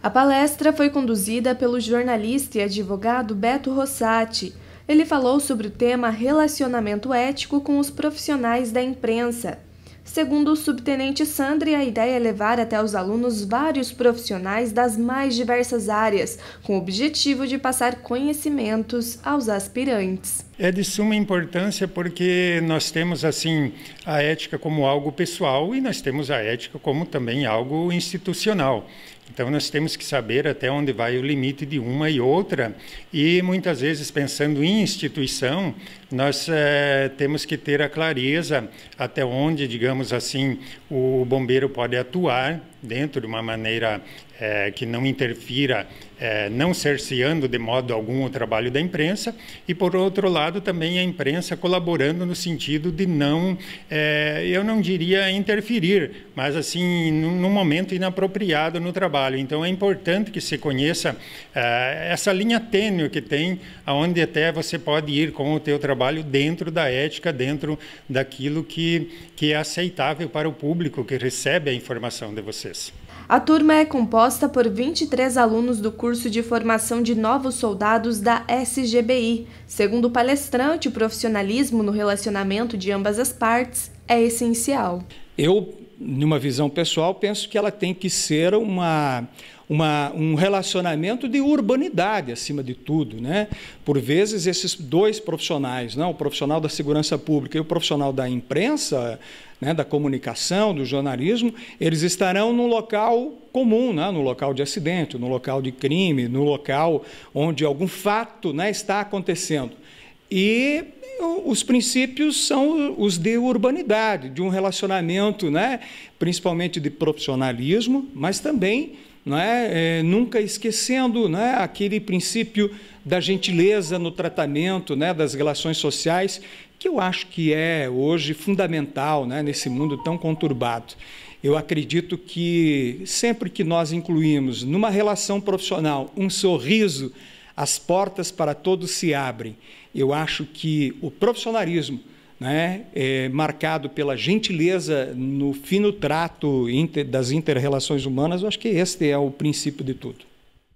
A palestra foi conduzida pelo jornalista e advogado Beto Rossati. Ele falou sobre o tema relacionamento ético com os profissionais da imprensa. Segundo o subtenente Sandri, a ideia é levar até os alunos vários profissionais das mais diversas áreas, com o objetivo de passar conhecimentos aos aspirantes é de suma importância porque nós temos assim a ética como algo pessoal e nós temos a ética como também algo institucional. Então nós temos que saber até onde vai o limite de uma e outra e muitas vezes pensando em instituição nós é, temos que ter a clareza até onde digamos assim o bombeiro pode atuar dentro de uma maneira é, que não interfira, é, não cerceando de modo algum o trabalho da imprensa, e por outro lado também a imprensa colaborando no sentido de não, é, eu não diria interferir, mas assim, num, num, momento inapropriado no trabalho. Então é importante que se conheça é, essa linha tênue que tem, aonde até você pode ir com o teu trabalho dentro da ética, dentro daquilo que, que é aceitável para o público que recebe a informação de você vocês. A turma é composta por 23 alunos do curso de formação de novos soldados da SGBI. Segundo o palestrante, o profissionalismo no relacionamento de ambas as partes é essencial. Eu numa visão pessoal, penso que ela tem que ser uma, uma, um relacionamento de urbanidade, acima de tudo. Né? Por vezes, esses dois profissionais, não, né? o profissional da segurança pública e o profissional da imprensa, né, da comunicação, do jornalismo, eles estarão no local comum, né, no local de acidente, no local de crime, no local onde algum fato né, está acontecendo. E os princípios são os de urbanidade, de um relacionamento, né, principalmente de profissionalismo, mas também né, É, nunca esquecendo né, aquele princípio da gentileza no tratamento né, das relações sociais, que eu acho que é hoje fundamental né, nesse mundo tão conturbado. Eu acredito que sempre que nós incluímos numa relação profissional um sorriso, as portas para todos se abrem. Eu acho que o profissionalismo, né, é, marcado pela gentileza no fino trato inter, das interrelações humanas, eu acho que este é o princípio de tudo.